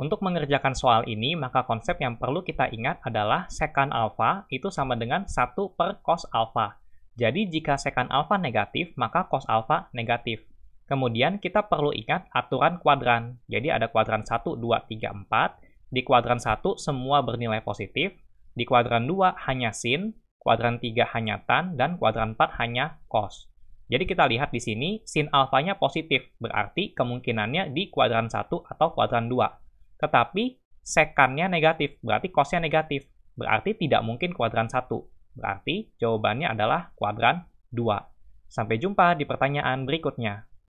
Untuk mengerjakan soal ini, maka konsep yang perlu kita ingat adalah sekan alfa itu sama dengan 1 per cos alfa. Jadi jika sekan alfa negatif, maka cos alfa negatif. Kemudian kita perlu ingat aturan kuadran. Jadi ada kuadran 1, 2, 3, 4. Di kuadran 1 semua bernilai positif. Di kuadran 2 hanya sin, kuadran 3 hanya tan, dan kuadran 4 hanya cos. Jadi kita lihat di sini sin alfanya positif, berarti kemungkinannya di kuadran 1 atau kuadran 2 tetapi sekannya negatif, berarti cosnya negatif. Berarti tidak mungkin kuadran satu, Berarti jawabannya adalah kuadran 2. Sampai jumpa di pertanyaan berikutnya.